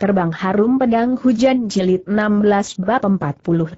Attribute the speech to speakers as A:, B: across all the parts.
A: Terbang harum pedang hujan jilid 16 bab 48.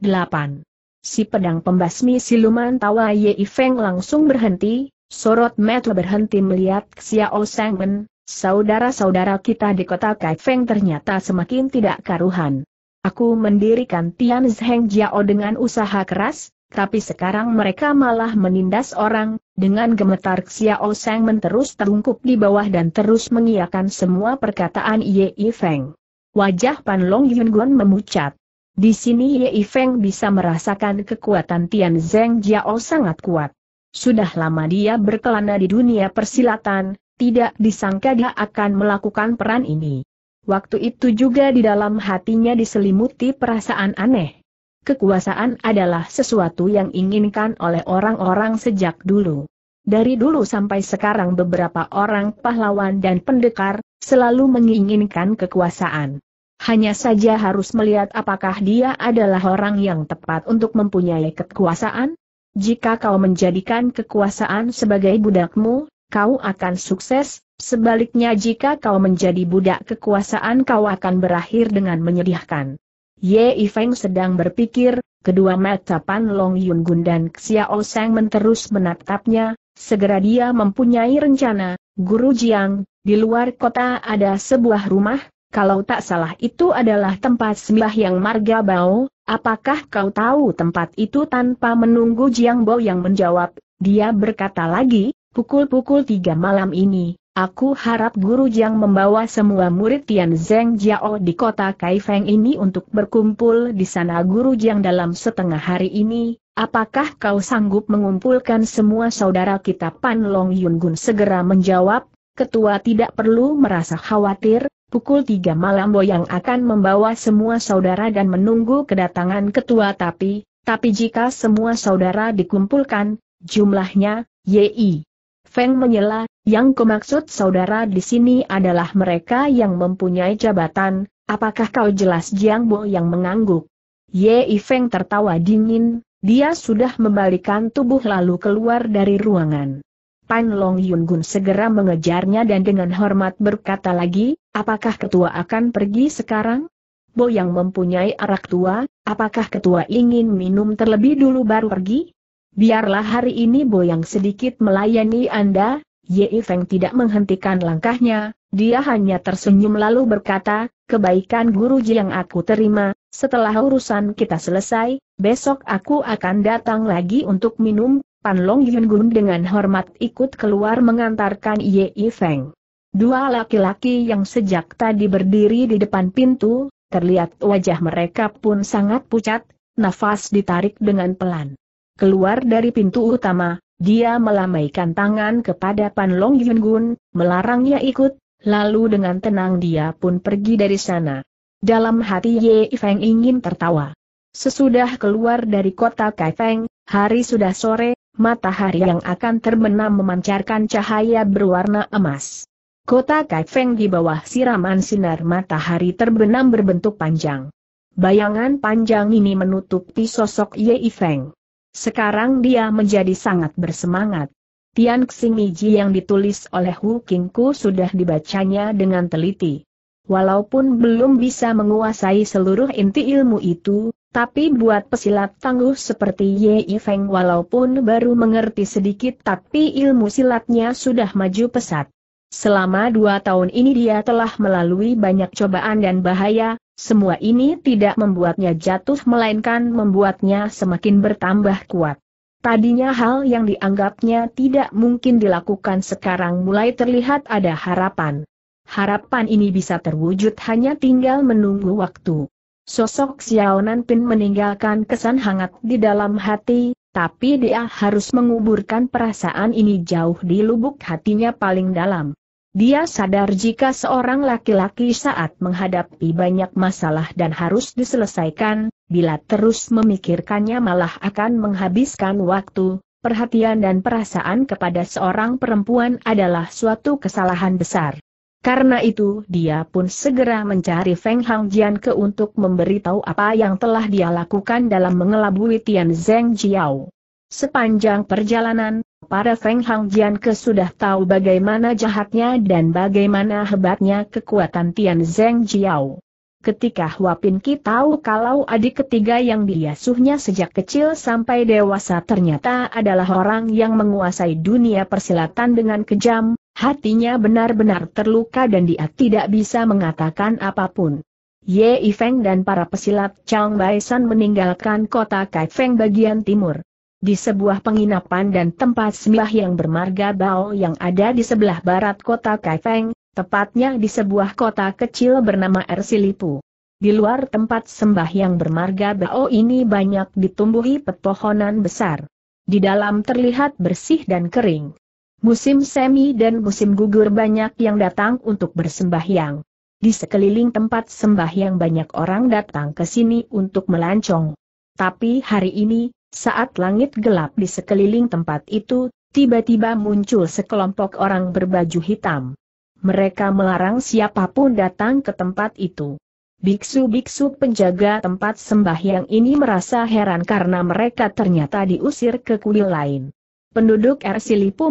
A: Si pedang pembasmi siluman tawa Yei Feng langsung berhenti, sorot mata berhenti melihat Xiao Sangmen, saudara-saudara kita di kota Kaifeng ternyata semakin tidak karuhan. Aku mendirikan Tian Zheng Jiao dengan usaha keras, tapi sekarang mereka malah menindas orang, dengan gemetar Xiao Sangmen terus terungkup di bawah dan terus mengiakan semua perkataan Yei Feng. Wajah Pan Long Yun memucat. Di sini Ye Feng bisa merasakan kekuatan Tian Zeng Jiao sangat kuat. Sudah lama dia berkelana di dunia persilatan, tidak disangka dia akan melakukan peran ini. Waktu itu juga di dalam hatinya diselimuti perasaan aneh. Kekuasaan adalah sesuatu yang inginkan oleh orang-orang sejak dulu. Dari dulu sampai sekarang beberapa orang pahlawan dan pendekar, selalu menginginkan kekuasaan. Hanya saja harus melihat apakah dia adalah orang yang tepat untuk mempunyai kekuasaan. Jika kau menjadikan kekuasaan sebagai budakmu, kau akan sukses, sebaliknya jika kau menjadi budak kekuasaan kau akan berakhir dengan menyedihkan. Ye Ifeng sedang berpikir, kedua mata Pan Long Yun Gun dan Xiao Seng menerus menatapnya, segera dia mempunyai rencana, Guru Jiang, di luar kota ada sebuah rumah, kalau tak salah itu adalah tempat sembah yang marga bau, apakah kau tahu tempat itu tanpa menunggu Jiang Bo yang menjawab, dia berkata lagi, pukul-pukul tiga malam ini, aku harap guru Jiang membawa semua murid Tian Zheng Jiao di kota Kaifeng ini untuk berkumpul di sana guru Jiang dalam setengah hari ini, apakah kau sanggup mengumpulkan semua saudara kita Pan Long Yun Gun segera menjawab, ketua tidak perlu merasa khawatir, pukul tiga malam Boyang akan membawa semua saudara dan menunggu kedatangan ketua tapi, tapi jika semua saudara dikumpulkan, jumlahnya, Yi. Feng menyela, yang kumaksud saudara di sini adalah mereka yang mempunyai jabatan, apakah kau jelas Jiang Bo yang mengangguk? Yi Feng tertawa dingin, dia sudah membalikan tubuh lalu keluar dari ruangan. Pan Long Yun Gun segera mengejarnya dan dengan hormat berkata lagi, apakah ketua akan pergi sekarang? Bo yang mempunyai arak tua, apakah ketua ingin minum terlebih dulu baru pergi? Biarlah hari ini Bo yang sedikit melayani Anda, Ye Feng tidak menghentikan langkahnya, dia hanya tersenyum lalu berkata, kebaikan guruji yang aku terima, setelah urusan kita selesai, besok aku akan datang lagi untuk minum, Pan Long Yun Gun dengan hormat ikut keluar mengantarkan Ye Feng. Dua laki-laki yang sejak tadi berdiri di depan pintu, terlihat wajah mereka pun sangat pucat, nafas ditarik dengan pelan. Keluar dari pintu utama, dia melambaikan tangan kepada Pan Long Yun Gun, melarangnya ikut, lalu dengan tenang dia pun pergi dari sana. Dalam hati Ye Feng ingin tertawa. Sesudah keluar dari kota Kaifeng, hari sudah sore, matahari yang akan terbenam memancarkan cahaya berwarna emas. Kota Kaifeng di bawah siraman sinar matahari terbenam berbentuk panjang. Bayangan panjang ini menutupi sosok Ye Feng. Sekarang dia menjadi sangat bersemangat. Tian Xingiji yang ditulis oleh Hu Qingku sudah dibacanya dengan teliti. Walaupun belum bisa menguasai seluruh inti ilmu itu, tapi buat pesilat tangguh seperti Ye Feng walaupun baru mengerti sedikit tapi ilmu silatnya sudah maju pesat. Selama dua tahun ini dia telah melalui banyak cobaan dan bahaya, semua ini tidak membuatnya jatuh melainkan membuatnya semakin bertambah kuat. Tadinya hal yang dianggapnya tidak mungkin dilakukan sekarang mulai terlihat ada harapan. Harapan ini bisa terwujud hanya tinggal menunggu waktu. Sosok Xiao Pin meninggalkan kesan hangat di dalam hati, tapi dia harus menguburkan perasaan ini jauh di lubuk hatinya paling dalam. Dia sadar jika seorang laki-laki saat menghadapi banyak masalah dan harus diselesaikan, bila terus memikirkannya malah akan menghabiskan waktu, perhatian dan perasaan kepada seorang perempuan adalah suatu kesalahan besar. Karena itu dia pun segera mencari Feng Jian ke untuk memberitahu apa yang telah dia lakukan dalam mengelabui Tian Zeng Jiao. Sepanjang perjalanan, para Feng Jian ke sudah tahu bagaimana jahatnya dan bagaimana hebatnya kekuatan Tian Zeng Jiao. Ketika Huapin Ki tahu kalau adik ketiga yang diasuhnya sejak kecil sampai dewasa ternyata adalah orang yang menguasai dunia persilatan dengan kejam, Hatinya benar-benar terluka dan dia tidak bisa mengatakan apapun. Ye Ifeng dan para pesilat Chang Baisan meninggalkan kota Kaifeng bagian timur. Di sebuah penginapan dan tempat sembah yang bermarga Bao yang ada di sebelah barat kota Kaifeng, tepatnya di sebuah kota kecil bernama Ersilipu. Di luar tempat sembah yang bermarga Bao ini banyak ditumbuhi pepohonan besar. Di dalam terlihat bersih dan kering. Musim semi dan musim gugur banyak yang datang untuk bersembahyang. Di sekeliling tempat sembahyang banyak orang datang ke sini untuk melancong. Tapi hari ini, saat langit gelap di sekeliling tempat itu, tiba-tiba muncul sekelompok orang berbaju hitam. Mereka melarang siapapun datang ke tempat itu. Biksu-biksu penjaga tempat sembahyang ini merasa heran karena mereka ternyata diusir ke kuil lain. Penduduk R.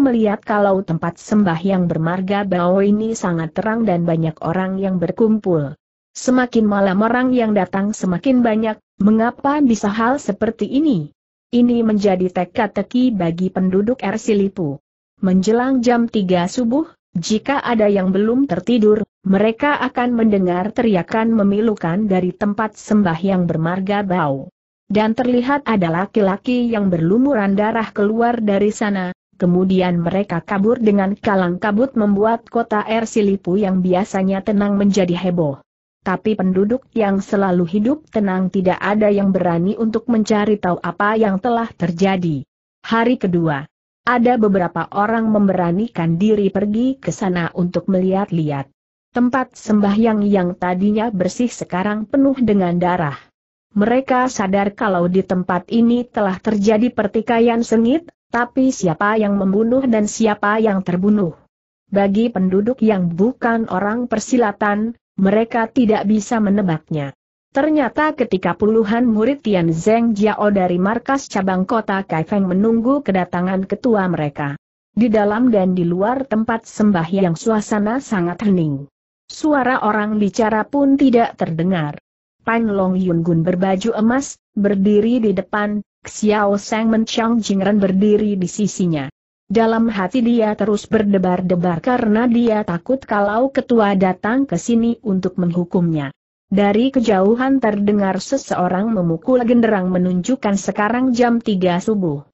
A: melihat kalau tempat sembah yang bermarga bau ini sangat terang dan banyak orang yang berkumpul. Semakin malam orang yang datang semakin banyak, mengapa bisa hal seperti ini? Ini menjadi teka-teki bagi penduduk R. Menjelang jam 3 subuh, jika ada yang belum tertidur, mereka akan mendengar teriakan memilukan dari tempat sembah yang bermarga bau dan terlihat ada laki-laki yang berlumuran darah keluar dari sana, kemudian mereka kabur dengan kalang kabut membuat kota Ersilipu yang biasanya tenang menjadi heboh. Tapi penduduk yang selalu hidup tenang tidak ada yang berani untuk mencari tahu apa yang telah terjadi. Hari kedua, ada beberapa orang memberanikan diri pergi ke sana untuk melihat-lihat. Tempat sembahyang yang tadinya bersih sekarang penuh dengan darah. Mereka sadar kalau di tempat ini telah terjadi pertikaian sengit, tapi siapa yang membunuh dan siapa yang terbunuh. Bagi penduduk yang bukan orang persilatan, mereka tidak bisa menebaknya. Ternyata ketika puluhan murid Tian Zeng Jiao dari markas cabang kota Kaifeng menunggu kedatangan ketua mereka. Di dalam dan di luar tempat sembahyang suasana sangat hening. Suara orang bicara pun tidak terdengar. Pan Long Yun Gun berbaju emas, berdiri di depan, Xiao Sang Men Jingren berdiri di sisinya. Dalam hati dia terus berdebar-debar karena dia takut kalau ketua datang ke sini untuk menghukumnya. Dari kejauhan terdengar seseorang memukul genderang menunjukkan sekarang jam 3 subuh.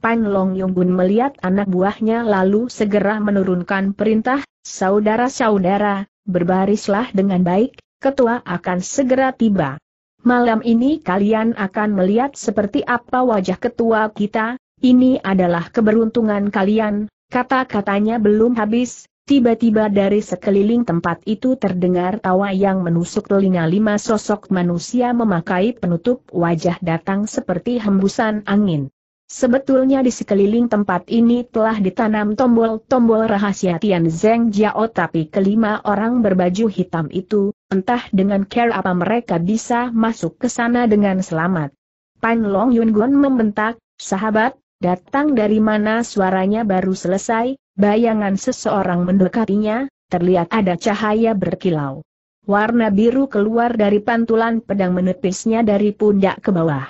A: Pan Long Yonggun melihat anak buahnya lalu segera menurunkan perintah, saudara-saudara, berbarislah dengan baik, ketua akan segera tiba. Malam ini kalian akan melihat seperti apa wajah ketua kita, ini adalah keberuntungan kalian, kata-katanya belum habis, tiba-tiba dari sekeliling tempat itu terdengar tawa yang menusuk telinga lima sosok manusia memakai penutup wajah datang seperti hembusan angin. Sebetulnya di sekeliling tempat ini telah ditanam tombol-tombol rahasia Tian Zeng Jiao tapi kelima orang berbaju hitam itu, entah dengan care apa mereka bisa masuk ke sana dengan selamat. Pan Long Yun Gun membentak, sahabat, datang dari mana suaranya baru selesai, bayangan seseorang mendekatinya, terlihat ada cahaya berkilau. Warna biru keluar dari pantulan pedang menepisnya dari pundak ke bawah.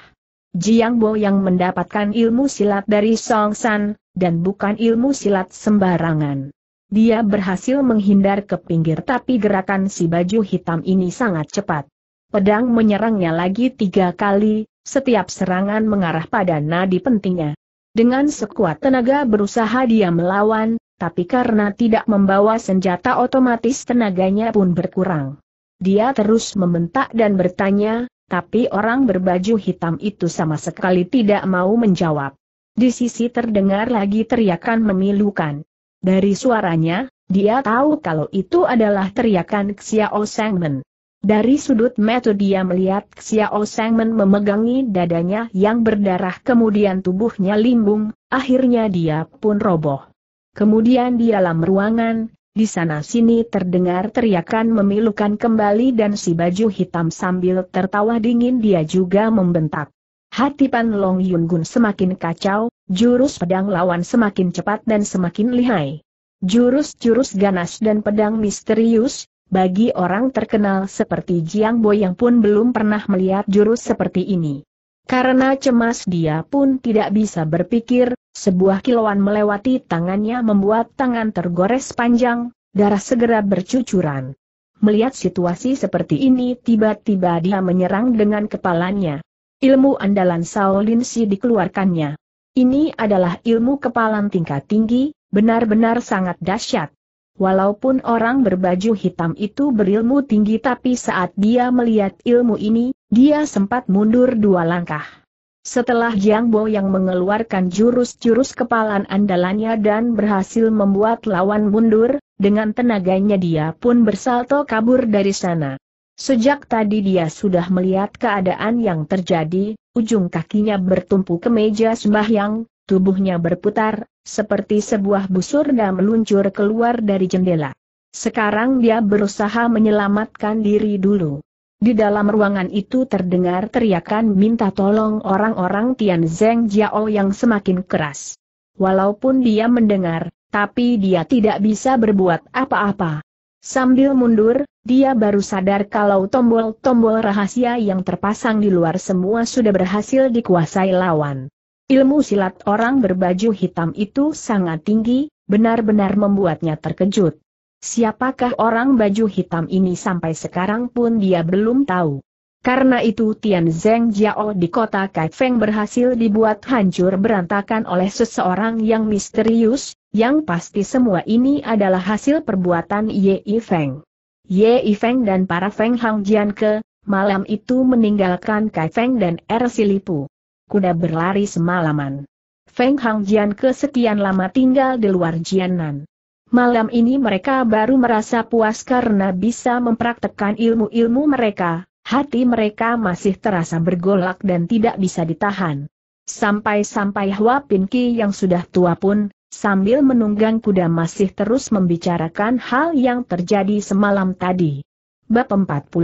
A: Jiang Bo yang mendapatkan ilmu silat dari Song San, dan bukan ilmu silat sembarangan. Dia berhasil menghindar ke pinggir tapi gerakan si baju hitam ini sangat cepat. Pedang menyerangnya lagi tiga kali, setiap serangan mengarah pada nadi pentingnya. Dengan sekuat tenaga berusaha dia melawan, tapi karena tidak membawa senjata otomatis tenaganya pun berkurang. Dia terus membentak dan bertanya, tapi orang berbaju hitam itu sama sekali tidak mau menjawab. Di sisi terdengar lagi teriakan memilukan. Dari suaranya, dia tahu kalau itu adalah teriakan Xiao Sangmen. Dari sudut mata dia melihat Xiao Sangmen memegangi dadanya yang berdarah kemudian tubuhnya limbung, akhirnya dia pun roboh. Kemudian di dalam ruangan, di sana-sini terdengar teriakan memilukan kembali dan si baju hitam sambil tertawa dingin dia juga membentak. Hati Pan Long Yun Gun semakin kacau, jurus pedang lawan semakin cepat dan semakin lihai. Jurus-jurus ganas dan pedang misterius, bagi orang terkenal seperti Jiang Bo yang pun belum pernah melihat jurus seperti ini. Karena cemas dia pun tidak bisa berpikir, sebuah kiloan melewati tangannya membuat tangan tergores panjang, darah segera bercucuran. Melihat situasi seperti ini tiba-tiba dia menyerang dengan kepalanya. Ilmu andalan Shaolin Si dikeluarkannya. Ini adalah ilmu kepalan tingkat tinggi, benar-benar sangat dahsyat. Walaupun orang berbaju hitam itu berilmu tinggi tapi saat dia melihat ilmu ini, dia sempat mundur dua langkah. Setelah Jiang Bo yang mengeluarkan jurus-jurus kepalan andalannya dan berhasil membuat lawan mundur, dengan tenaganya dia pun bersalto kabur dari sana. Sejak tadi dia sudah melihat keadaan yang terjadi, ujung kakinya bertumpu ke meja sembahyang, tubuhnya berputar, seperti sebuah busur dan meluncur keluar dari jendela. Sekarang dia berusaha menyelamatkan diri dulu. Di dalam ruangan itu terdengar teriakan minta tolong orang-orang Tian Zeng Jiao yang semakin keras. Walaupun dia mendengar, tapi dia tidak bisa berbuat apa-apa. Sambil mundur, dia baru sadar kalau tombol-tombol rahasia yang terpasang di luar semua sudah berhasil dikuasai lawan. Ilmu silat orang berbaju hitam itu sangat tinggi, benar-benar membuatnya terkejut. Siapakah orang baju hitam ini sampai sekarang pun dia belum tahu. Karena itu Tian Zeng Jiao di kota Kaifeng berhasil dibuat hancur berantakan oleh seseorang yang misterius, yang pasti semua ini adalah hasil perbuatan Ye Feng. Ye Feng dan para Feng Hang Jian ke, malam itu meninggalkan Kaifeng dan Er Silipu. Kuda berlari semalaman. Feng Hang Jian ke sekian lama tinggal di luar Jianan. Malam ini mereka baru merasa puas karena bisa mempraktekkan ilmu-ilmu mereka, hati mereka masih terasa bergolak dan tidak bisa ditahan. Sampai-sampai Hwa Pinki yang sudah tua pun, sambil menunggang kuda masih terus membicarakan hal yang terjadi semalam tadi. Bab 49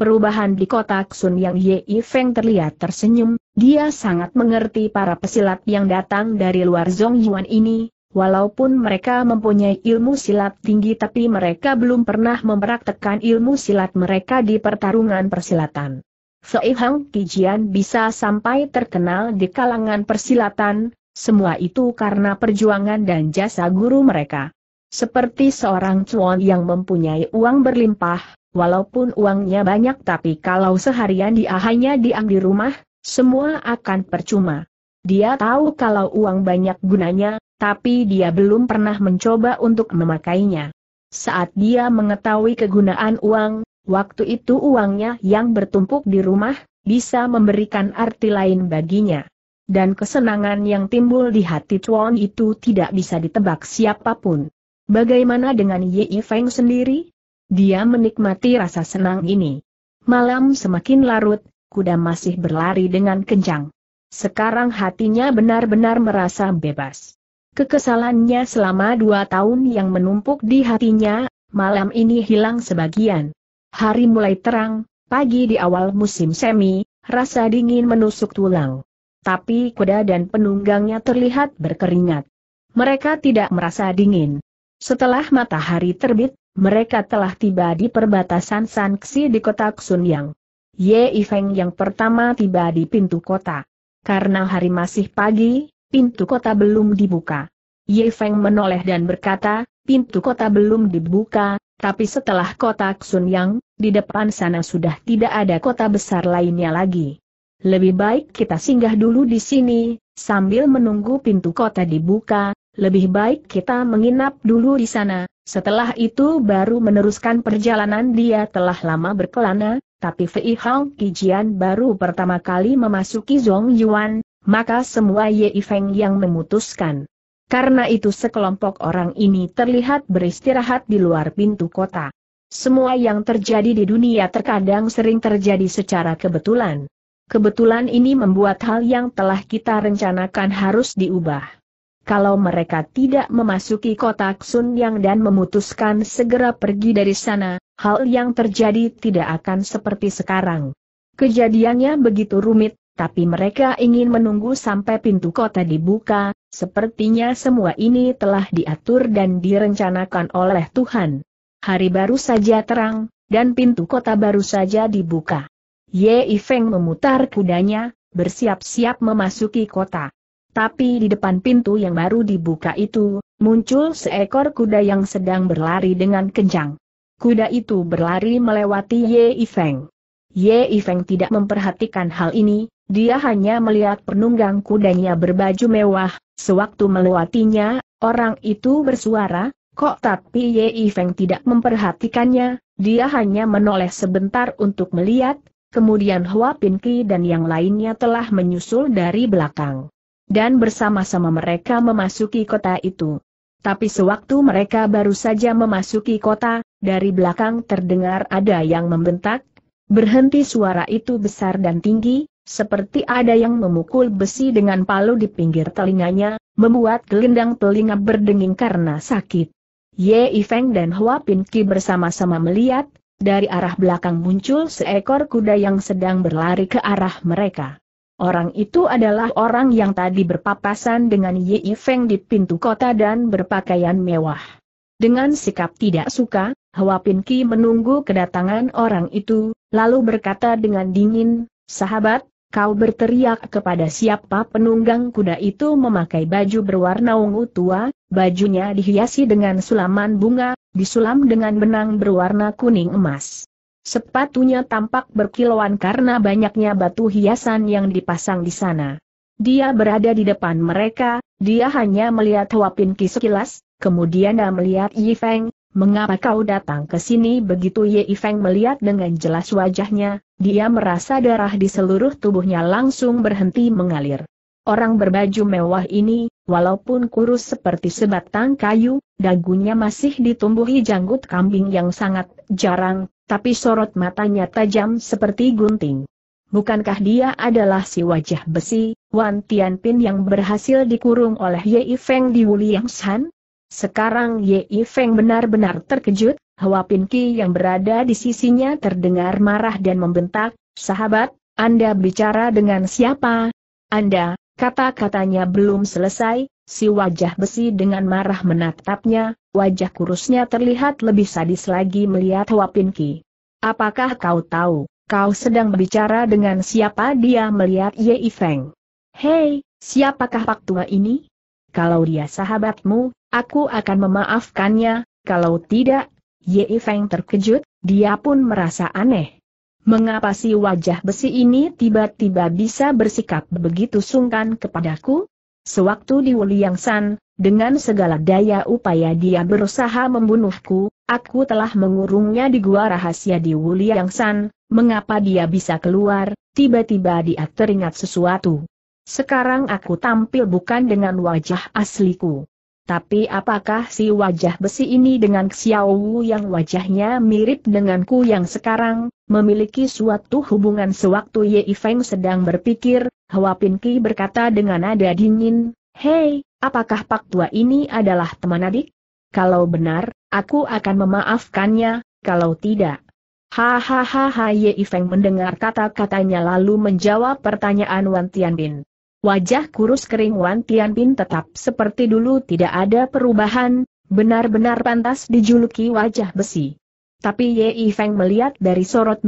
A: Perubahan di kota Sun yang Ye Feng terlihat tersenyum, dia sangat mengerti para pesilat yang datang dari luar Zhong Yuan ini, Walaupun mereka mempunyai ilmu silat tinggi tapi mereka belum pernah mempraktekkan ilmu silat mereka di pertarungan persilatan. Fei Hang Kijian bisa sampai terkenal di kalangan persilatan, semua itu karena perjuangan dan jasa guru mereka. Seperti seorang cuan yang mempunyai uang berlimpah, walaupun uangnya banyak tapi kalau seharian dia hanya diam di rumah, semua akan percuma. Dia tahu kalau uang banyak gunanya, tapi dia belum pernah mencoba untuk memakainya. Saat dia mengetahui kegunaan uang, waktu itu uangnya yang bertumpuk di rumah, bisa memberikan arti lain baginya. Dan kesenangan yang timbul di hati Chuan itu tidak bisa ditebak siapapun. Bagaimana dengan Yi Feng sendiri? Dia menikmati rasa senang ini. Malam semakin larut, kuda masih berlari dengan kencang. Sekarang hatinya benar-benar merasa bebas. Kekesalannya selama dua tahun yang menumpuk di hatinya, malam ini hilang sebagian. Hari mulai terang, pagi di awal musim semi, rasa dingin menusuk tulang. Tapi kuda dan penunggangnya terlihat berkeringat. Mereka tidak merasa dingin. Setelah matahari terbit, mereka telah tiba di perbatasan Sanksi di kota Xunyang. Ye Ifeng yang pertama tiba di pintu kota. Karena hari masih pagi, pintu kota belum dibuka. Ye Feng menoleh dan berkata, pintu kota belum dibuka, tapi setelah kota Xunyang, di depan sana sudah tidak ada kota besar lainnya lagi. Lebih baik kita singgah dulu di sini, sambil menunggu pintu kota dibuka, lebih baik kita menginap dulu di sana, setelah itu baru meneruskan perjalanan dia telah lama berkelana, tapi Fei Hang Kijian baru pertama kali memasuki Zong Yuan, maka semua Ye Feng yang memutuskan. Karena itu sekelompok orang ini terlihat beristirahat di luar pintu kota. Semua yang terjadi di dunia terkadang sering terjadi secara kebetulan. Kebetulan ini membuat hal yang telah kita rencanakan harus diubah. Kalau mereka tidak memasuki kota Yang dan memutuskan segera pergi dari sana, hal yang terjadi tidak akan seperti sekarang. Kejadiannya begitu rumit, tapi mereka ingin menunggu sampai pintu kota dibuka, sepertinya semua ini telah diatur dan direncanakan oleh Tuhan. Hari baru saja terang, dan pintu kota baru saja dibuka. Ye Feng memutar kudanya, bersiap-siap memasuki kota. Tapi di depan pintu yang baru dibuka itu, muncul seekor kuda yang sedang berlari dengan kencang. Kuda itu berlari melewati Ye Ifeng. Ye Ifeng tidak memperhatikan hal ini, dia hanya melihat penunggang kudanya berbaju mewah, sewaktu melewatinya, orang itu bersuara, kok tapi Ye Ifeng tidak memperhatikannya, dia hanya menoleh sebentar untuk melihat, kemudian Hua Pinki dan yang lainnya telah menyusul dari belakang dan bersama-sama mereka memasuki kota itu. Tapi sewaktu mereka baru saja memasuki kota, dari belakang terdengar ada yang membentak, berhenti suara itu besar dan tinggi, seperti ada yang memukul besi dengan palu di pinggir telinganya, membuat gelendang telinga berdenging karena sakit. Ye Ifeng dan Hua Pinki bersama-sama melihat, dari arah belakang muncul seekor kuda yang sedang berlari ke arah mereka. Orang itu adalah orang yang tadi berpapasan dengan Yi Feng di pintu kota dan berpakaian mewah. Dengan sikap tidak suka, Hua Pin Ki menunggu kedatangan orang itu, lalu berkata dengan dingin, Sahabat, kau berteriak kepada siapa penunggang kuda itu memakai baju berwarna ungu tua, bajunya dihiasi dengan sulaman bunga, disulam dengan benang berwarna kuning emas. Sepatunya tampak berkilauan karena banyaknya batu hiasan yang dipasang di sana. Dia berada di depan mereka, dia hanya melihat Wapin Ki sekilas, kemudian dia melihat Yi Feng, mengapa kau datang ke sini begitu Yi Feng melihat dengan jelas wajahnya, dia merasa darah di seluruh tubuhnya langsung berhenti mengalir. Orang berbaju mewah ini, Walaupun kurus seperti sebatang kayu, dagunya masih ditumbuhi janggut kambing yang sangat jarang, tapi sorot matanya tajam seperti gunting. Bukankah dia adalah si wajah besi, Wan Tianpin yang berhasil dikurung oleh Ye Feng di Wuliangshan? Sekarang Ye Feng benar-benar terkejut, Hua Pin yang berada di sisinya terdengar marah dan membentak, Sahabat, Anda bicara dengan siapa? Anda, Kata-katanya belum selesai, si wajah besi dengan marah menatapnya, wajah kurusnya terlihat lebih sadis lagi melihat Wapinki. Apakah kau tahu, kau sedang berbicara dengan siapa dia melihat Ye Feng? Hei, siapakah pak tua ini? Kalau dia sahabatmu, aku akan memaafkannya, kalau tidak, Ye Feng terkejut, dia pun merasa aneh mengapa si wajah besi ini tiba-tiba bisa bersikap begitu sungkan kepadaku? Sewaktu di Wuliang San, dengan segala daya upaya dia berusaha membunuhku, aku telah mengurungnya di gua rahasia di Wuliang San, mengapa dia bisa keluar, tiba-tiba dia teringat sesuatu. Sekarang aku tampil bukan dengan wajah asliku. Tapi apakah si wajah besi ini dengan Xiao Wu yang wajahnya mirip denganku yang sekarang, memiliki suatu hubungan sewaktu Ye Feng sedang berpikir, Hua Pin berkata dengan nada dingin, Hei, apakah Pak Tua ini adalah teman adik? Kalau benar, aku akan memaafkannya, kalau tidak. Hahaha Ye Feng mendengar kata-katanya lalu menjawab pertanyaan Wan Tianbin. Wajah kurus kering Wan Tianbin tetap seperti dulu tidak ada perubahan, benar-benar pantas dijuluki wajah besi. Tapi Ye Feng melihat dari sorot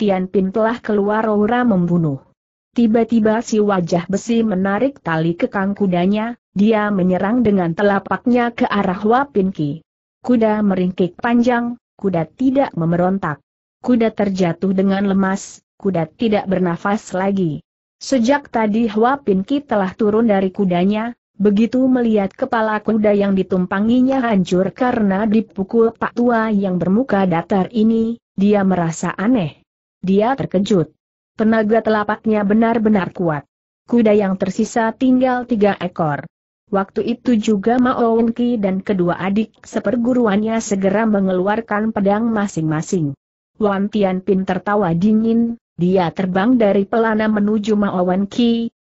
A: Tian Pin telah keluar aura membunuh. Tiba-tiba si wajah besi menarik tali kekang kudanya, dia menyerang dengan telapaknya ke arah Ki. Kuda meringkik panjang, kuda tidak memerontak. Kuda terjatuh dengan lemas, kuda tidak bernafas lagi. Sejak tadi Hua Pinky telah turun dari kudanya, Begitu melihat kepala kuda yang ditumpanginya hancur karena dipukul pak tua yang bermuka datar ini, dia merasa aneh. Dia terkejut. Tenaga telapaknya benar-benar kuat. Kuda yang tersisa tinggal tiga ekor. Waktu itu juga Mao dan kedua adik seperguruannya segera mengeluarkan pedang masing-masing. Wan Tianpin tertawa dingin, dia terbang dari pelana menuju Mao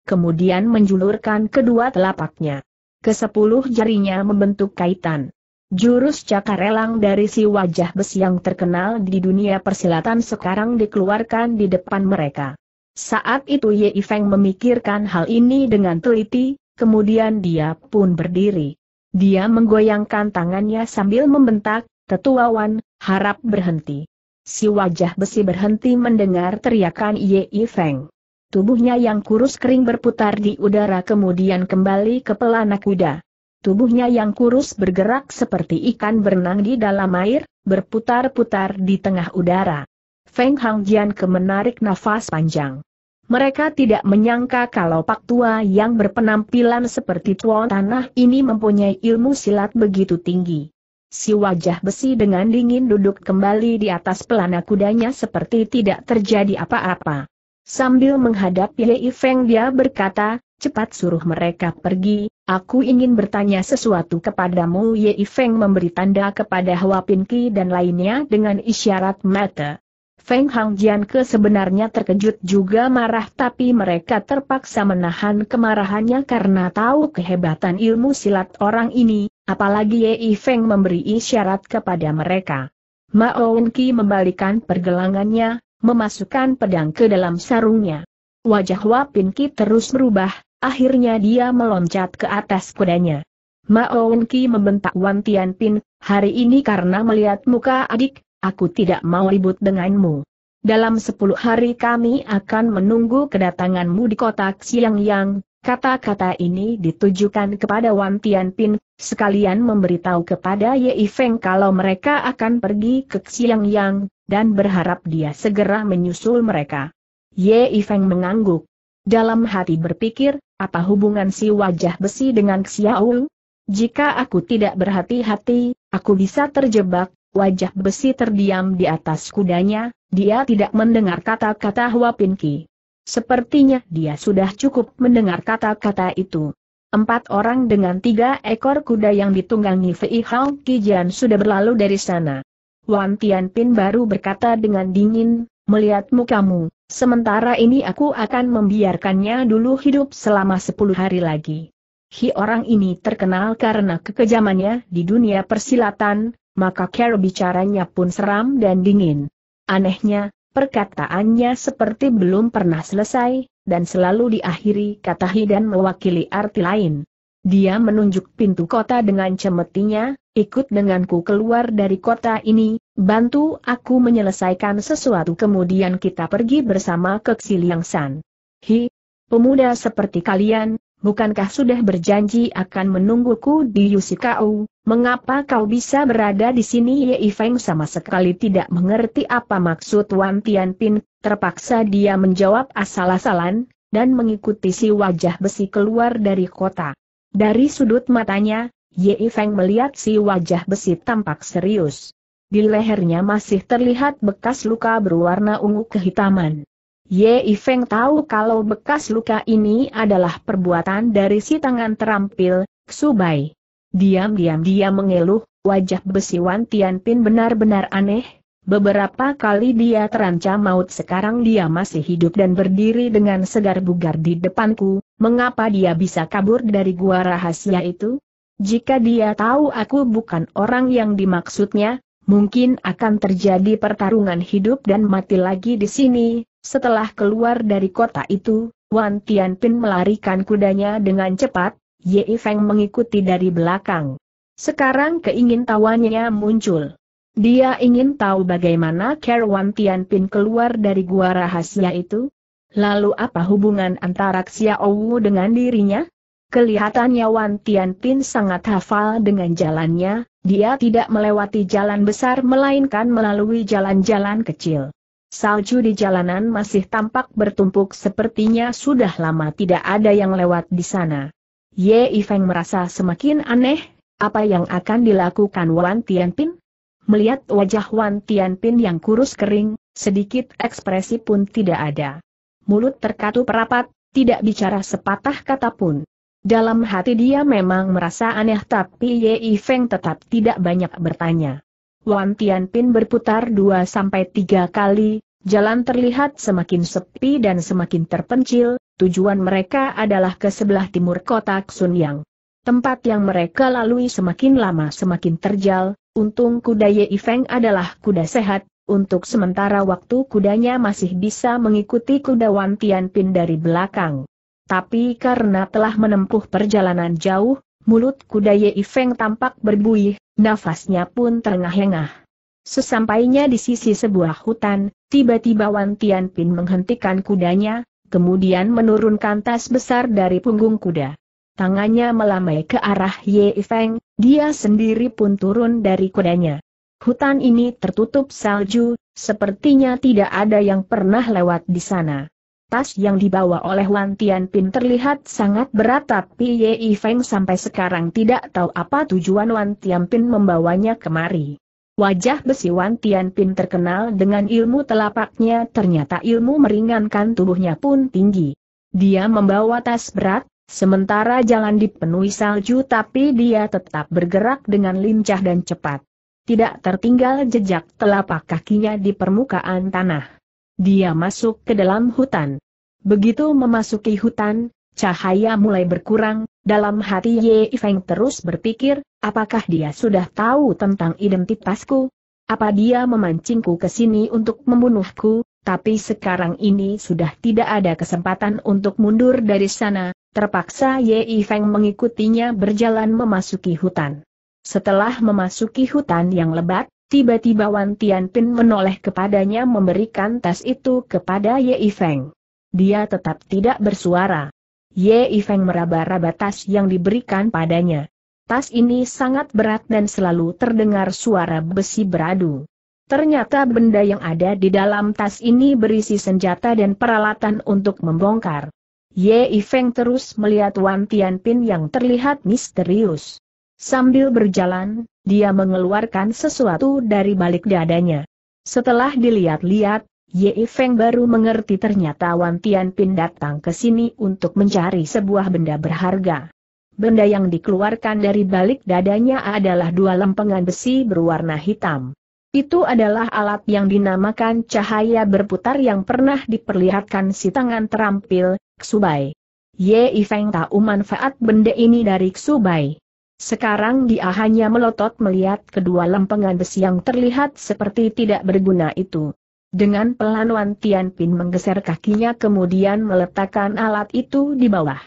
A: kemudian menjulurkan kedua telapaknya. Kesepuluh jarinya membentuk kaitan. Jurus cakarelang dari si wajah besi yang terkenal di dunia persilatan sekarang dikeluarkan di depan mereka. Saat itu Ye Feng memikirkan hal ini dengan teliti, kemudian dia pun berdiri. Dia menggoyangkan tangannya sambil membentak, tetuawan, harap berhenti. Si wajah besi berhenti mendengar teriakan Ye Feng. Tubuhnya yang kurus kering berputar di udara kemudian kembali ke pelana kuda. Tubuhnya yang kurus bergerak seperti ikan berenang di dalam air, berputar-putar di tengah udara. Feng Hangjian kemenarik nafas panjang. Mereka tidak menyangka kalau Pak Tua yang berpenampilan seperti tuan tanah ini mempunyai ilmu silat begitu tinggi. Si wajah besi dengan dingin duduk kembali di atas pelana kudanya seperti tidak terjadi apa-apa. Sambil menghadap Yei Feng dia berkata, cepat suruh mereka pergi, aku ingin bertanya sesuatu kepadamu Yei Feng memberi tanda kepada Hua Pinki dan lainnya dengan isyarat mata. Feng Hang ke sebenarnya terkejut juga marah tapi mereka terpaksa menahan kemarahannya karena tahu kehebatan ilmu silat orang ini, apalagi Yei Feng memberi isyarat kepada mereka. Mao Ki membalikan pergelangannya, memasukkan pedang ke dalam sarungnya. Wajah Wapin Ki terus berubah, akhirnya dia meloncat ke atas kudanya. Mao Ki membentak Wan Tianpin, hari ini karena melihat muka adik, aku tidak mau ribut denganmu. Dalam sepuluh hari kami akan menunggu kedatanganmu di Kota Xiangyang. yang, kata-kata ini ditujukan kepada Wan Tianpin, sekalian memberitahu kepada Ye Feng kalau mereka akan pergi ke Xiangyang. yang, dan berharap dia segera menyusul mereka. Ye Ifeng mengangguk. Dalam hati berpikir, apa hubungan si wajah besi dengan Xiao? Jika aku tidak berhati-hati, aku bisa terjebak, wajah besi terdiam di atas kudanya, dia tidak mendengar kata-kata Huapinki. Sepertinya dia sudah cukup mendengar kata-kata itu. Empat orang dengan tiga ekor kuda yang ditunggangi Fei Hao Qijian sudah berlalu dari sana. Wan Tianpin baru berkata dengan dingin, melihat mukamu, sementara ini aku akan membiarkannya dulu hidup selama sepuluh hari lagi. Hi orang ini terkenal karena kekejamannya di dunia persilatan, maka cara bicaranya pun seram dan dingin. Anehnya, perkataannya seperti belum pernah selesai, dan selalu diakhiri kata Hi dan mewakili arti lain. Dia menunjuk pintu kota dengan cemetinya, ikut denganku keluar dari kota ini, bantu aku menyelesaikan sesuatu kemudian kita pergi bersama ke San. Hi, pemuda seperti kalian, bukankah sudah berjanji akan menungguku di Yusikau, mengapa kau bisa berada di sini Ye Feng sama sekali tidak mengerti apa maksud Wan Tianpin, terpaksa dia menjawab asal-asalan, dan mengikuti si wajah besi keluar dari kota. Dari sudut matanya, Ye Feng melihat si wajah besi tampak serius. Di lehernya masih terlihat bekas luka berwarna ungu kehitaman. Ye Feng tahu kalau bekas luka ini adalah perbuatan dari si tangan terampil, Subai. Diam-diam dia mengeluh, wajah besi Wan Tianpin benar-benar aneh, beberapa kali dia terancam maut sekarang dia masih hidup dan berdiri dengan segar bugar di depanku, mengapa dia bisa kabur dari gua rahasia itu? Jika dia tahu aku bukan orang yang dimaksudnya, mungkin akan terjadi pertarungan hidup dan mati lagi di sini. Setelah keluar dari kota itu, Wan Tianpin melarikan kudanya dengan cepat, Ye Feng mengikuti dari belakang. Sekarang keingin keingintahuannya muncul. Dia ingin tahu bagaimana Ker Wan Tianpin keluar dari gua rahasia itu. Lalu apa hubungan antara Xiao dengan dirinya? Kelihatannya Wan Tianpin sangat hafal dengan jalannya, dia tidak melewati jalan besar melainkan melalui jalan-jalan kecil. Salju di jalanan masih tampak bertumpuk sepertinya sudah lama tidak ada yang lewat di sana. Ye Ifeng merasa semakin aneh, apa yang akan dilakukan Wan Tianpin? Melihat wajah Wan Tianpin yang kurus kering, sedikit ekspresi pun tidak ada. Mulut terkatup rapat, tidak bicara sepatah kata pun. Dalam hati dia memang merasa aneh tapi Yei Feng tetap tidak banyak bertanya. Wan Pin berputar dua sampai tiga kali, jalan terlihat semakin sepi dan semakin terpencil, tujuan mereka adalah ke sebelah timur kota Xunyang. Tempat yang mereka lalui semakin lama semakin terjal, untung kuda Yei Feng adalah kuda sehat, untuk sementara waktu kudanya masih bisa mengikuti kuda Wan Pin dari belakang. Tapi karena telah menempuh perjalanan jauh, mulut kuda Yei Feng tampak berbuih, nafasnya pun terengah-engah. Sesampainya di sisi sebuah hutan, tiba-tiba Wan Tianpin menghentikan kudanya, kemudian menurunkan tas besar dari punggung kuda. Tangannya melambai ke arah Ye Feng, dia sendiri pun turun dari kudanya. Hutan ini tertutup salju, sepertinya tidak ada yang pernah lewat di sana. Tas yang dibawa oleh Wan Tianpin terlihat sangat berat tapi Yei Feng sampai sekarang tidak tahu apa tujuan Wan Tianpin membawanya kemari. Wajah besi Wan Tianpin terkenal dengan ilmu telapaknya ternyata ilmu meringankan tubuhnya pun tinggi. Dia membawa tas berat, sementara jangan dipenuhi salju tapi dia tetap bergerak dengan lincah dan cepat. Tidak tertinggal jejak telapak kakinya di permukaan tanah. Dia masuk ke dalam hutan. Begitu memasuki hutan, cahaya mulai berkurang, dalam hati Ye Feng terus berpikir, apakah dia sudah tahu tentang identitasku? Apa dia memancingku ke sini untuk membunuhku? Tapi sekarang ini sudah tidak ada kesempatan untuk mundur dari sana, terpaksa Ye Feng mengikutinya berjalan memasuki hutan. Setelah memasuki hutan yang lebat, tiba-tiba Wan Tianpin menoleh kepadanya memberikan tas itu kepada Ye Feng dia tetap tidak bersuara. Ye Ifeng meraba-raba tas yang diberikan padanya. Tas ini sangat berat dan selalu terdengar suara besi beradu. Ternyata benda yang ada di dalam tas ini berisi senjata dan peralatan untuk membongkar. Ye Ifeng terus melihat Wan Tianpin yang terlihat misterius. Sambil berjalan, dia mengeluarkan sesuatu dari balik dadanya. Setelah dilihat-lihat, Ye Feng baru mengerti ternyata Wan Pin datang ke sini untuk mencari sebuah benda berharga. Benda yang dikeluarkan dari balik dadanya adalah dua lempengan besi berwarna hitam. Itu adalah alat yang dinamakan cahaya berputar yang pernah diperlihatkan si tangan terampil, Ksubai. Ye Feng tahu manfaat benda ini dari Ksubai. Sekarang dia hanya melotot melihat kedua lempengan besi yang terlihat seperti tidak berguna itu. Dengan pelan Wan Tianpin menggeser kakinya kemudian meletakkan alat itu di bawah.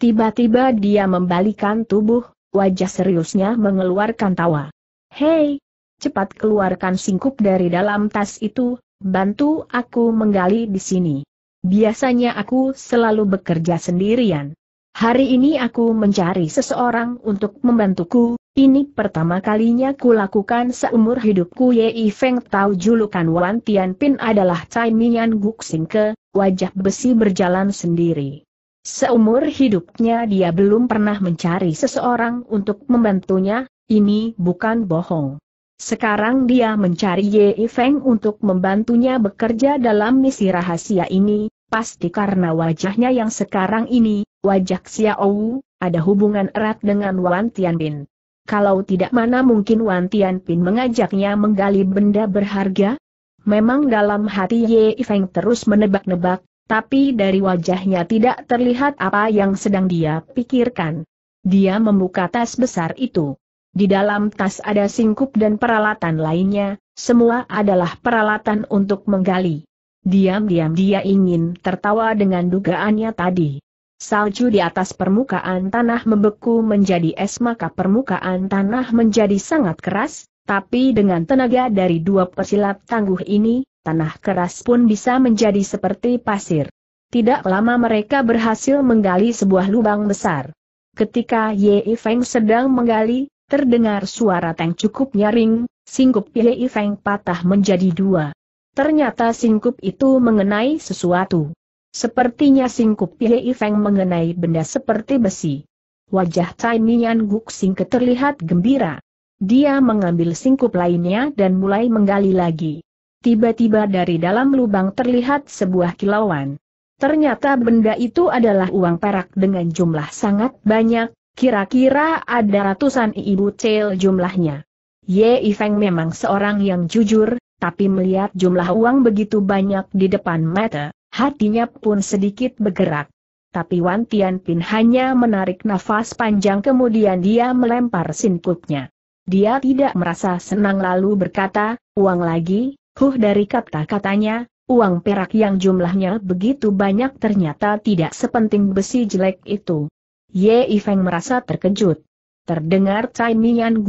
A: Tiba-tiba dia membalikan tubuh, wajah seriusnya mengeluarkan tawa. Hei! Cepat keluarkan singkup dari dalam tas itu, bantu aku menggali di sini. Biasanya aku selalu bekerja sendirian. Hari ini aku mencari seseorang untuk membantuku, ini pertama kalinya kulakukan seumur hidupku Yei Feng tahu julukan Wan Pin adalah Cai Mian Guk ke wajah besi berjalan sendiri. Seumur hidupnya dia belum pernah mencari seseorang untuk membantunya, ini bukan bohong. Sekarang dia mencari Yei Feng untuk membantunya bekerja dalam misi rahasia ini, pasti karena wajahnya yang sekarang ini, wajah Xiao, ada hubungan erat dengan Wan Pin kalau tidak mana mungkin Wan Tianpin mengajaknya menggali benda berharga? Memang dalam hati Ye Feng terus menebak-nebak, tapi dari wajahnya tidak terlihat apa yang sedang dia pikirkan. Dia membuka tas besar itu. Di dalam tas ada singkup dan peralatan lainnya, semua adalah peralatan untuk menggali. Diam-diam dia ingin tertawa dengan dugaannya tadi. Salju di atas permukaan tanah membeku menjadi es maka permukaan tanah menjadi sangat keras, tapi dengan tenaga dari dua pesilat tangguh ini, tanah keras pun bisa menjadi seperti pasir. Tidak lama mereka berhasil menggali sebuah lubang besar. Ketika Ye Feng sedang menggali, terdengar suara tank cukup nyaring, singkup Ye Feng patah menjadi dua. Ternyata singkup itu mengenai sesuatu. Sepertinya singkup Pie Feng mengenai benda seperti besi. Wajah Tai Nian Guk Singke terlihat gembira. Dia mengambil singkup lainnya dan mulai menggali lagi. Tiba-tiba dari dalam lubang terlihat sebuah kilauan. Ternyata benda itu adalah uang perak dengan jumlah sangat banyak, kira-kira ada ratusan ibu cel jumlahnya. Ye Feng memang seorang yang jujur, tapi melihat jumlah uang begitu banyak di depan mata, Hatinya pun sedikit bergerak. Tapi Wan Pin hanya menarik nafas panjang kemudian dia melempar sinkupnya. Dia tidak merasa senang lalu berkata, uang lagi, huh dari kata-katanya, uang perak yang jumlahnya begitu banyak ternyata tidak sepenting besi jelek itu. Ye Ifeng merasa terkejut. Terdengar Cai Mian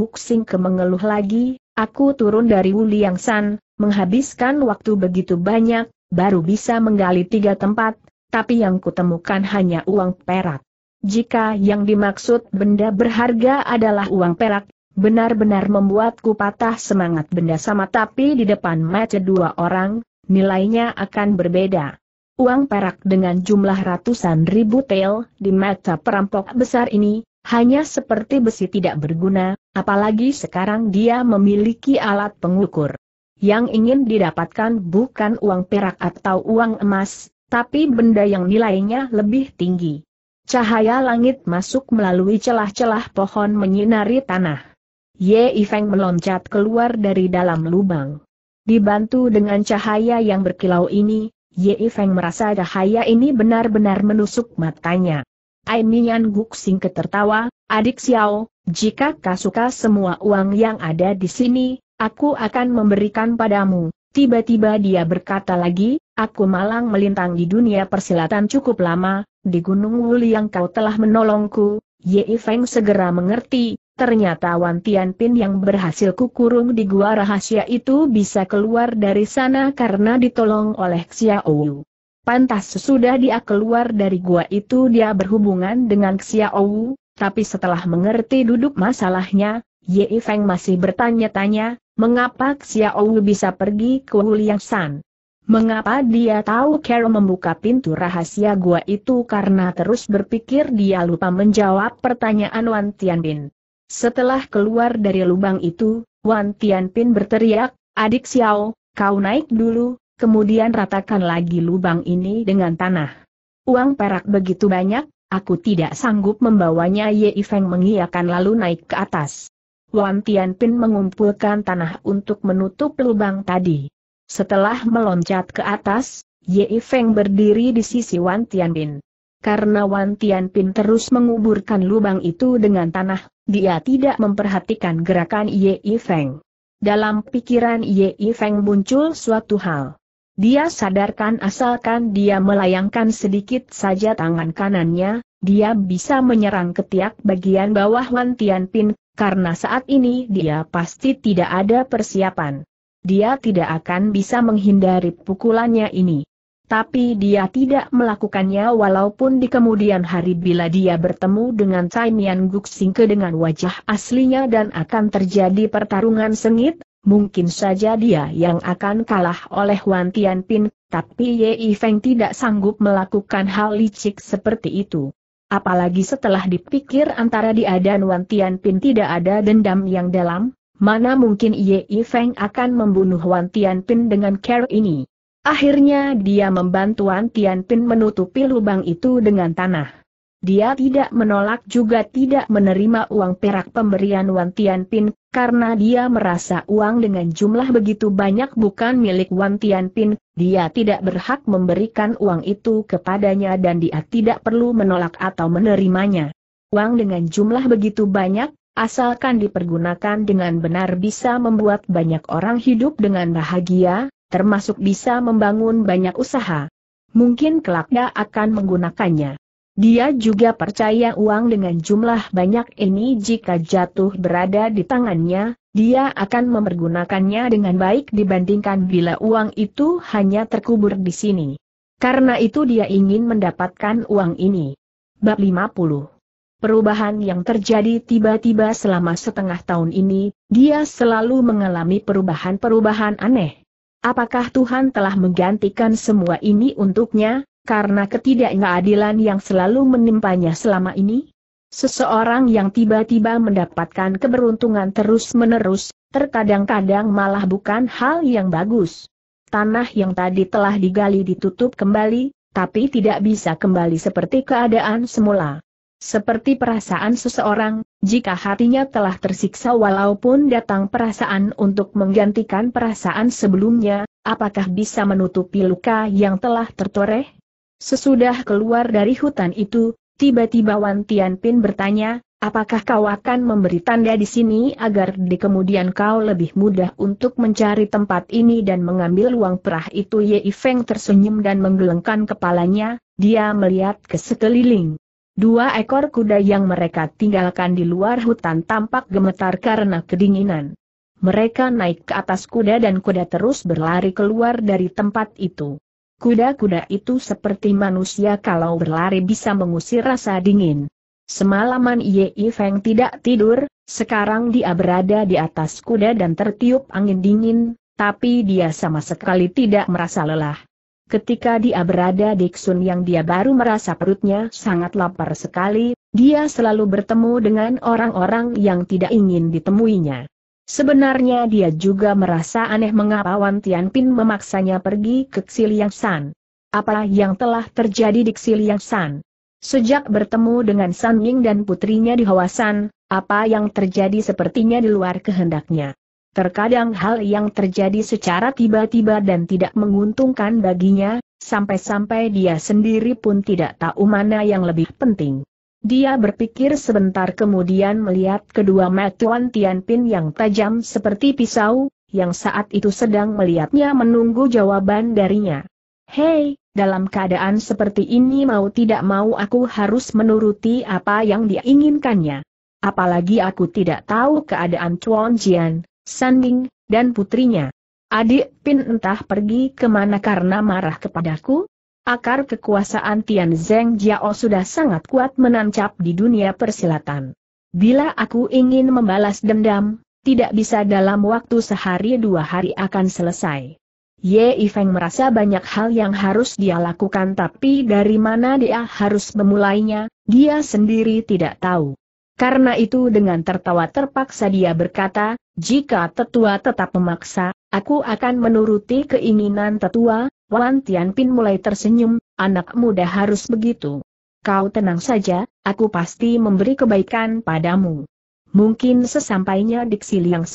A: ke mengeluh lagi, aku turun dari Wuliang San, menghabiskan waktu begitu banyak, baru bisa menggali tiga tempat, tapi yang kutemukan hanya uang perak. Jika yang dimaksud benda berharga adalah uang perak, benar-benar membuatku patah semangat benda sama tapi di depan mata dua orang, nilainya akan berbeda. Uang perak dengan jumlah ratusan ribu tel di mata perampok besar ini, hanya seperti besi tidak berguna, apalagi sekarang dia memiliki alat pengukur yang ingin didapatkan bukan uang perak atau uang emas, tapi benda yang nilainya lebih tinggi. Cahaya langit masuk melalui celah-celah pohon menyinari tanah. Ye Ifeng meloncat keluar dari dalam lubang. Dibantu dengan cahaya yang berkilau ini, Ye Ifeng merasa cahaya ini benar-benar menusuk matanya. Aimian Guk Sing ketertawa, adik Xiao, jika kau suka semua uang yang ada di sini, Aku akan memberikan padamu. Tiba-tiba dia berkata lagi, aku malang melintang di dunia persilatan cukup lama, di Gunung Wuli yang kau telah menolongku, Ye Feng segera mengerti, ternyata Wan Tianpin yang berhasil kukurung di gua rahasia itu bisa keluar dari sana karena ditolong oleh Xiao Wu. Pantas sesudah dia keluar dari gua itu dia berhubungan dengan Xiao Wu, tapi setelah mengerti duduk masalahnya, Ye Feng masih bertanya-tanya, Mengapa Xiaowu bisa pergi ke Wuliang San? Mengapa dia tahu Carol membuka pintu rahasia gua itu karena terus berpikir dia lupa menjawab pertanyaan Wan Tianbin. Setelah keluar dari lubang itu, Wan Tianbin berteriak, adik Xiao, kau naik dulu, kemudian ratakan lagi lubang ini dengan tanah. Uang perak begitu banyak, aku tidak sanggup membawanya Ye Feng mengiakan lalu naik ke atas. Wan Tianpin mengumpulkan tanah untuk menutup lubang tadi. Setelah meloncat ke atas, Ye Feng berdiri di sisi Wan Tianpin. Karena Wan Tianpin terus menguburkan lubang itu dengan tanah, dia tidak memperhatikan gerakan Ye Feng. Dalam pikiran Ye Feng muncul suatu hal. Dia sadarkan asalkan dia melayangkan sedikit saja tangan kanannya, dia bisa menyerang ketiak bagian bawah Wan Tianpin, karena saat ini dia pasti tidak ada persiapan. Dia tidak akan bisa menghindari pukulannya ini. Tapi dia tidak melakukannya walaupun di kemudian hari bila dia bertemu dengan Cai Mian Guksingke dengan wajah aslinya dan akan terjadi pertarungan sengit, mungkin saja dia yang akan kalah oleh Wan Tianpin, tapi Ye Feng tidak sanggup melakukan hal licik seperti itu. Apalagi setelah dipikir antara dia dan Wan Tianpin tidak ada dendam yang dalam, mana mungkin Ye Feng akan membunuh Wan Pin dengan care ini. Akhirnya dia membantu Wan Pin menutupi lubang itu dengan tanah. Dia tidak menolak juga tidak menerima uang perak pemberian Wan Tianpin, karena dia merasa uang dengan jumlah begitu banyak bukan milik Wan Tianpin, dia tidak berhak memberikan uang itu kepadanya dan dia tidak perlu menolak atau menerimanya. Uang dengan jumlah begitu banyak, asalkan dipergunakan dengan benar bisa membuat banyak orang hidup dengan bahagia, termasuk bisa membangun banyak usaha. Mungkin kelak akan menggunakannya. Dia juga percaya uang dengan jumlah banyak ini jika jatuh berada di tangannya, dia akan mempergunakannya dengan baik dibandingkan bila uang itu hanya terkubur di sini. Karena itu dia ingin mendapatkan uang ini. Bab 50 Perubahan yang terjadi tiba-tiba selama setengah tahun ini, dia selalu mengalami perubahan-perubahan aneh. Apakah Tuhan telah menggantikan semua ini untuknya? karena ketidakadilan yang selalu menimpanya selama ini? Seseorang yang tiba-tiba mendapatkan keberuntungan terus-menerus, terkadang-kadang malah bukan hal yang bagus. Tanah yang tadi telah digali ditutup kembali, tapi tidak bisa kembali seperti keadaan semula. Seperti perasaan seseorang, jika hatinya telah tersiksa walaupun datang perasaan untuk menggantikan perasaan sebelumnya, apakah bisa menutupi luka yang telah tertoreh? Sesudah keluar dari hutan itu, tiba-tiba Wan Tianpin bertanya, apakah kau akan memberi tanda di sini agar di kemudian kau lebih mudah untuk mencari tempat ini dan mengambil uang perah itu Ye Feng tersenyum dan menggelengkan kepalanya, dia melihat ke sekeliling. Dua ekor kuda yang mereka tinggalkan di luar hutan tampak gemetar karena kedinginan. Mereka naik ke atas kuda dan kuda terus berlari keluar dari tempat itu. Kuda-kuda itu seperti manusia kalau berlari bisa mengusir rasa dingin. Semalaman Ye Feng tidak tidur, sekarang dia berada di atas kuda dan tertiup angin dingin, tapi dia sama sekali tidak merasa lelah. Ketika dia berada di Xun, yang dia baru merasa perutnya sangat lapar sekali, dia selalu bertemu dengan orang-orang yang tidak ingin ditemuinya. Sebenarnya dia juga merasa aneh mengapa Wan Tianpin memaksanya pergi ke Xiliang San. Apa yang telah terjadi di Xiliang San? Sejak bertemu dengan San Ying dan putrinya di Hawasan, apa yang terjadi sepertinya di luar kehendaknya. Terkadang hal yang terjadi secara tiba-tiba dan tidak menguntungkan baginya, sampai-sampai dia sendiri pun tidak tahu mana yang lebih penting. Dia berpikir sebentar kemudian melihat kedua Matuan Tianpin yang tajam seperti pisau, yang saat itu sedang melihatnya menunggu jawaban darinya. Hei, dalam keadaan seperti ini mau tidak mau aku harus menuruti apa yang diinginkannya. Apalagi aku tidak tahu keadaan Chuan Jian, San dan putrinya. Adik Pin entah pergi kemana karena marah kepadaku, Akar kekuasaan Tian Zeng Jiao sudah sangat kuat menancap di dunia persilatan. Bila aku ingin membalas dendam, tidak bisa dalam waktu sehari dua hari akan selesai. Ye Ifeng merasa banyak hal yang harus dia lakukan tapi dari mana dia harus memulainya, dia sendiri tidak tahu. Karena itu dengan tertawa terpaksa dia berkata, jika tetua tetap memaksa, aku akan menuruti keinginan tetua, Wan Tianpin mulai tersenyum, anak muda harus begitu. Kau tenang saja, aku pasti memberi kebaikan padamu. Mungkin sesampainya di Liang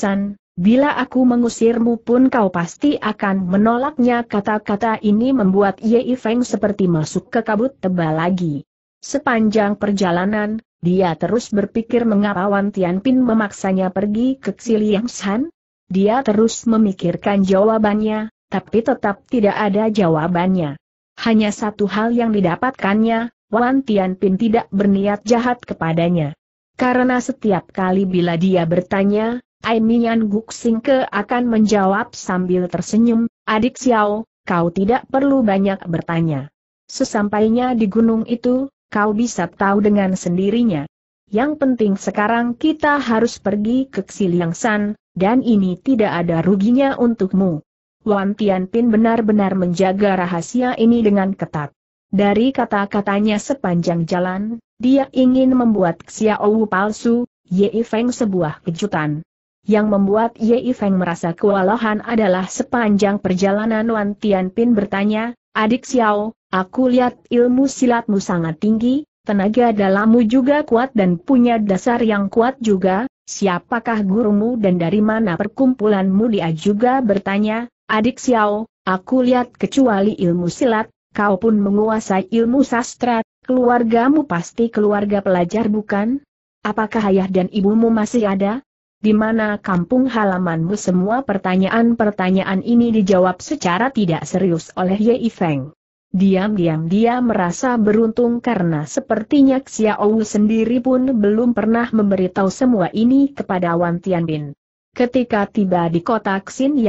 A: bila aku mengusirmu pun kau pasti akan menolaknya kata-kata ini membuat Ye Feng seperti masuk ke kabut tebal lagi. Sepanjang perjalanan, dia terus berpikir mengapa Wan Tianpin memaksanya pergi ke Xiliangshan. Dia terus memikirkan jawabannya, tapi tetap tidak ada jawabannya. Hanya satu hal yang didapatkannya, Wan Tianpin tidak berniat jahat kepadanya. Karena setiap kali bila dia bertanya, Mian Guk Singke akan menjawab sambil tersenyum, adik Xiao, kau tidak perlu banyak bertanya. Sesampainya di gunung itu, kau bisa tahu dengan sendirinya. Yang penting sekarang kita harus pergi ke San, dan ini tidak ada ruginya untukmu. Wan Tianpin benar-benar menjaga rahasia ini dengan ketat. Dari kata-katanya sepanjang jalan, dia ingin membuat Xiao Wu palsu, Ye Feng sebuah kejutan. Yang membuat Ye Feng merasa kewalahan adalah sepanjang perjalanan Wan Tianpin bertanya, Adik Xiao, aku lihat ilmu silatmu sangat tinggi, tenaga dalammu juga kuat dan punya dasar yang kuat juga, siapakah gurumu dan dari mana perkumpulanmu dia juga bertanya, Adik Xiao, aku lihat kecuali ilmu silat, kau pun menguasai ilmu sastra, keluargamu pasti keluarga pelajar bukan? Apakah ayah dan ibumu masih ada? Di mana kampung halamanmu semua pertanyaan-pertanyaan ini dijawab secara tidak serius oleh Ye Feng. Diam-diam dia merasa beruntung karena sepertinya Xiao sendiri pun belum pernah memberitahu semua ini kepada Wan Tianbin. Ketika tiba di kota Xin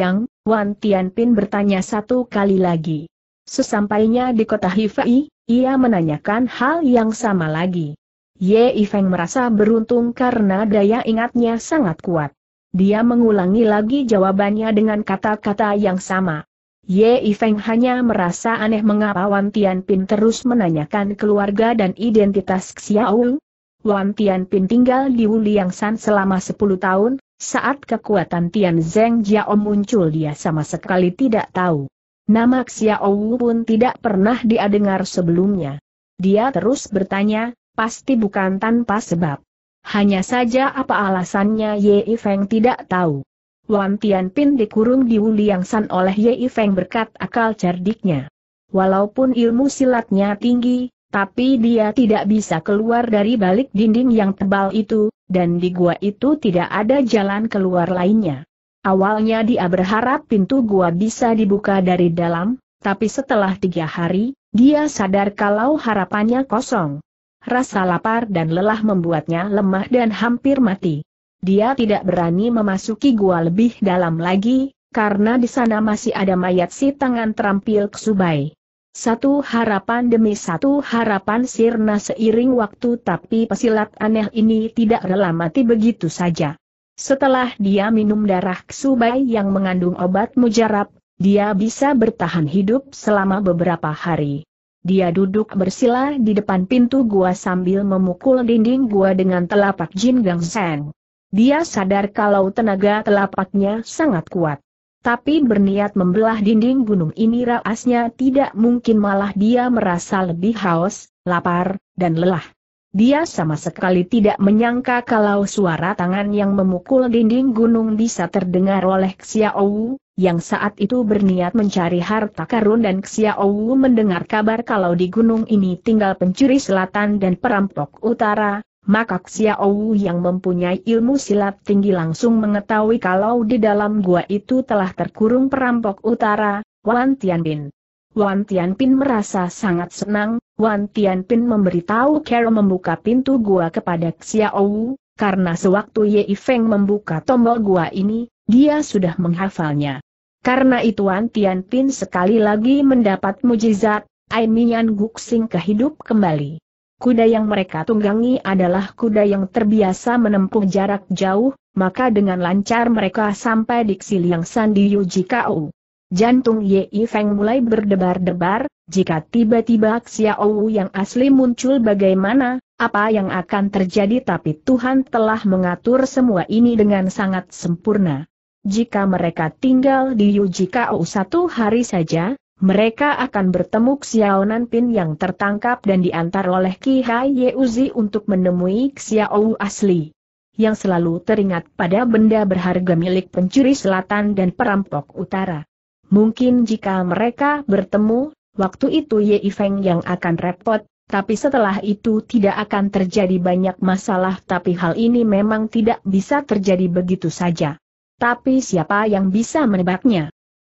A: Wan Tianpin bertanya satu kali lagi. Sesampainya di kota Hifei, ia menanyakan hal yang sama lagi. Ye Ifeng merasa beruntung karena daya ingatnya sangat kuat. Dia mengulangi lagi jawabannya dengan kata-kata yang sama. Ye Ifeng hanya merasa aneh mengapa Wan Tianpin terus menanyakan keluarga dan identitas Xiaowu. Wan Tianpin tinggal di Wuliangshan selama 10 tahun, saat kekuatan Tian Zeng Jiao muncul dia sama sekali tidak tahu. Nama Xiao Wu pun tidak pernah dia dengar sebelumnya. Dia terus bertanya, pasti bukan tanpa sebab. Hanya saja apa alasannya Ye Feng tidak tahu. Wan Tian Pin dikurung di San oleh Ye Feng berkat akal cerdiknya. Walaupun ilmu silatnya tinggi, tapi dia tidak bisa keluar dari balik dinding yang tebal itu, dan di gua itu tidak ada jalan keluar lainnya. Awalnya dia berharap pintu gua bisa dibuka dari dalam, tapi setelah tiga hari, dia sadar kalau harapannya kosong. Rasa lapar dan lelah membuatnya lemah dan hampir mati. Dia tidak berani memasuki gua lebih dalam lagi, karena di sana masih ada mayat si tangan terampil Ksubai. Satu harapan demi satu harapan sirna seiring waktu tapi pesilat aneh ini tidak rela mati begitu saja. Setelah dia minum darah ksubai yang mengandung obat mujarab, dia bisa bertahan hidup selama beberapa hari. Dia duduk bersila di depan pintu gua sambil memukul dinding gua dengan telapak Jin Gang Sen. Dia sadar kalau tenaga telapaknya sangat kuat. Tapi berniat membelah dinding gunung ini raasnya tidak mungkin malah dia merasa lebih haus, lapar, dan lelah. Dia sama sekali tidak menyangka kalau suara tangan yang memukul dinding gunung bisa terdengar oleh Xiaowu, yang saat itu berniat mencari harta karun dan Xiaowu mendengar kabar kalau di gunung ini tinggal pencuri selatan dan perampok utara, maka Xiaowu yang mempunyai ilmu silat tinggi langsung mengetahui kalau di dalam gua itu telah terkurung perampok utara, Wan Tianpin. Wan Tianpin merasa sangat senang, Wan Tianpin memberitahu Carol membuka pintu gua kepada Xiaowu, karena sewaktu Ye Feng membuka tombol gua ini, dia sudah menghafalnya. Karena itu Wan Tianpin sekali lagi mendapat mujizat, Aimian Guxing kehidup kembali kuda yang mereka tunggangi adalah kuda yang terbiasa menempuh jarak jauh, maka dengan lancar mereka sampai di Xiliang di Yujikau. Jantung Ye Feng mulai berdebar-debar, jika tiba-tiba Xiao yang asli muncul bagaimana, apa yang akan terjadi tapi Tuhan telah mengatur semua ini dengan sangat sempurna. Jika mereka tinggal di Yujikau satu hari saja, mereka akan bertemu Xiao Nanpin yang tertangkap dan diantar oleh Ki Hai Yeuzi untuk menemui Xiao asli. Yang selalu teringat pada benda berharga milik pencuri selatan dan perampok utara. Mungkin jika mereka bertemu, waktu itu Ye Feng yang akan repot, tapi setelah itu tidak akan terjadi banyak masalah tapi hal ini memang tidak bisa terjadi begitu saja. Tapi siapa yang bisa menebaknya?